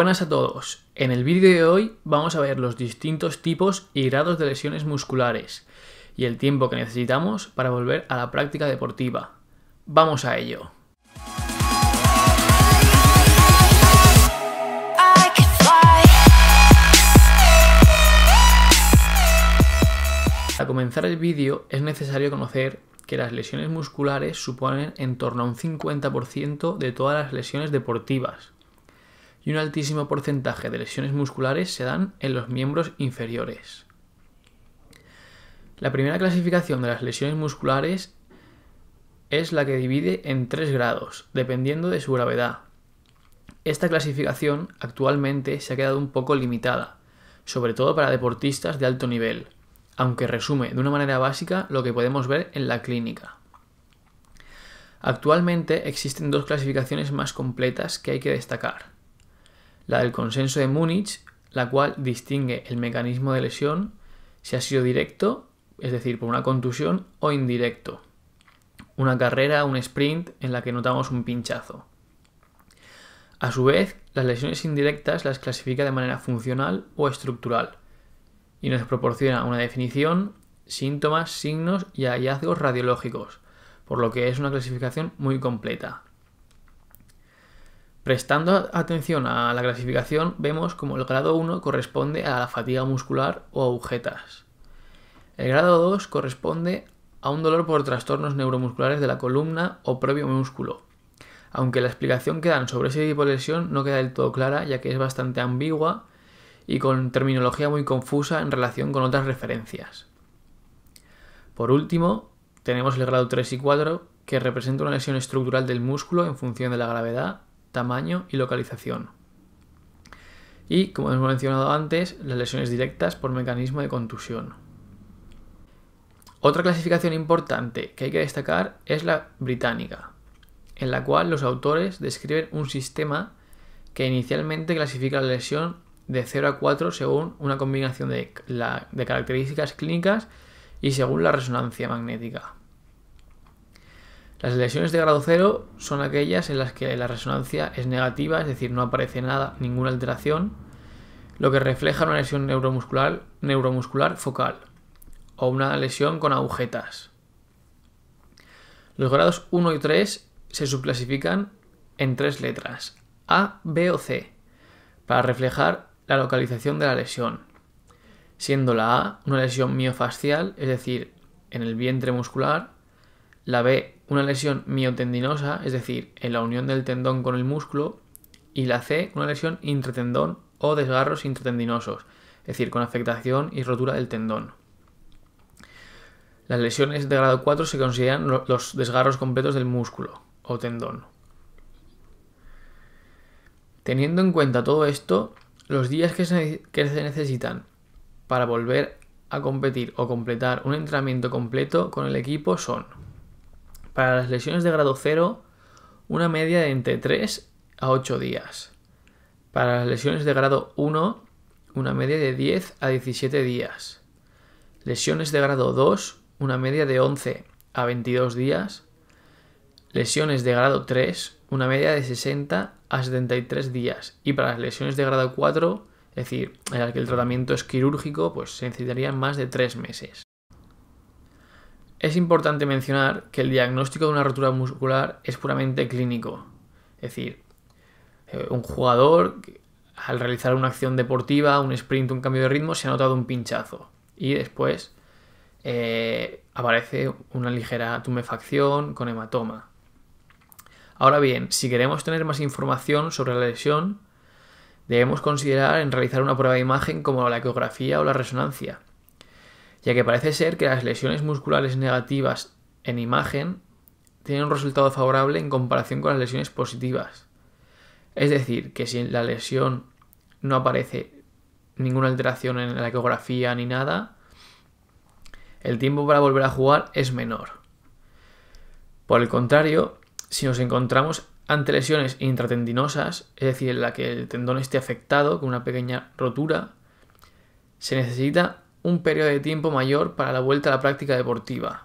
Buenas a todos. En el vídeo de hoy vamos a ver los distintos tipos y grados de lesiones musculares y el tiempo que necesitamos para volver a la práctica deportiva. Vamos a ello. Para comenzar el vídeo es necesario conocer que las lesiones musculares suponen en torno a un 50% de todas las lesiones deportivas, y un altísimo porcentaje de lesiones musculares se dan en los miembros inferiores. La primera clasificación de las lesiones musculares es la que divide en tres grados, dependiendo de su gravedad. Esta clasificación actualmente se ha quedado un poco limitada, sobre todo para deportistas de alto nivel, aunque resume de una manera básica lo que podemos ver en la clínica. Actualmente existen dos clasificaciones más completas que hay que destacar la del consenso de Múnich, la cual distingue el mecanismo de lesión si ha sido directo, es decir, por una contusión, o indirecto, una carrera, un sprint en la que notamos un pinchazo. A su vez, las lesiones indirectas las clasifica de manera funcional o estructural y nos proporciona una definición, síntomas, signos y hallazgos radiológicos, por lo que es una clasificación muy completa. Prestando atención a la clasificación, vemos como el grado 1 corresponde a la fatiga muscular o agujetas. El grado 2 corresponde a un dolor por trastornos neuromusculares de la columna o propio músculo. Aunque la explicación que dan sobre ese tipo de lesión no queda del todo clara, ya que es bastante ambigua y con terminología muy confusa en relación con otras referencias. Por último, tenemos el grado 3 y 4, que representa una lesión estructural del músculo en función de la gravedad tamaño y localización. Y, como hemos mencionado antes, las lesiones directas por mecanismo de contusión. Otra clasificación importante que hay que destacar es la británica, en la cual los autores describen un sistema que inicialmente clasifica la lesión de 0 a 4 según una combinación de, características clínicas y según la resonancia magnética. Las lesiones de grado 0 son aquellas en las que la resonancia es negativa, es decir, no aparece nada, ninguna alteración, lo que refleja una lesión neuromuscular, neuromuscular focal o una lesión con agujetas. Los grados 1 y 3 se subclasifican en tres letras, A, B o C, para reflejar la localización de la lesión, siendo la A una lesión miofascial, es decir, en el vientre muscular, la B una lesión miotendinosa, es decir, en la unión del tendón con el músculo, y la C, una lesión intratendón o desgarros intratendinosos, es decir, con afectación y rotura del tendón. Las lesiones de grado 4 se consideran los desgarros completos del músculo o tendón. Teniendo en cuenta todo esto, los días que se, que se necesitan para volver a competir o completar un entrenamiento completo con el equipo son para las lesiones de grado 0, una media de entre 3 a 8 días. Para las lesiones de grado 1, una media de 10 a 17 días. Lesiones de grado 2, una media de 11 a 22 días. Lesiones de grado 3, una media de 60 a 73 días. Y para las lesiones de grado 4, es decir, en las que el tratamiento es quirúrgico, pues se necesitarían más de 3 meses. Es importante mencionar que el diagnóstico de una rotura muscular es puramente clínico. Es decir, eh, un jugador al realizar una acción deportiva, un sprint, un cambio de ritmo, se ha notado un pinchazo. Y después eh, aparece una ligera tumefacción con hematoma. Ahora bien, si queremos tener más información sobre la lesión, debemos considerar en realizar una prueba de imagen como la ecografía o la resonancia ya que parece ser que las lesiones musculares negativas en imagen tienen un resultado favorable en comparación con las lesiones positivas. Es decir, que si en la lesión no aparece ninguna alteración en la ecografía ni nada, el tiempo para volver a jugar es menor. Por el contrario, si nos encontramos ante lesiones intratendinosas, es decir, en la que el tendón esté afectado con una pequeña rotura, se necesita un periodo de tiempo mayor para la vuelta a la práctica deportiva.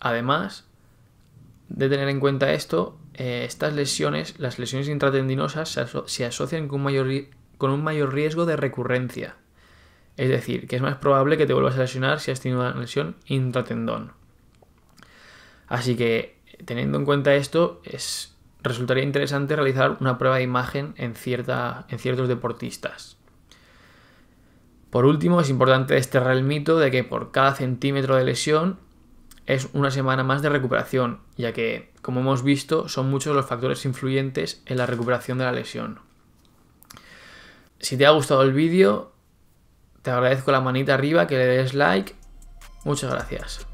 Además de tener en cuenta esto, eh, estas lesiones, las lesiones intratendinosas, se, asocian con un, mayor con un mayor riesgo de recurrencia. Es decir, que es más probable que te vuelvas a lesionar si has tenido una lesión intratendón. Así que, teniendo en cuenta esto, resultaría interesante realizar una prueba de imagen en, en ciertos deportistas. Por último, es importante desterrar el mito de que por cada centímetro de lesión es una semana más de recuperación, ya que, como hemos visto, son muchos los factores influyentes en la recuperación de la lesión. Si te ha gustado el vídeo, te agradezco la manita arriba, que le des like. Muchas gracias.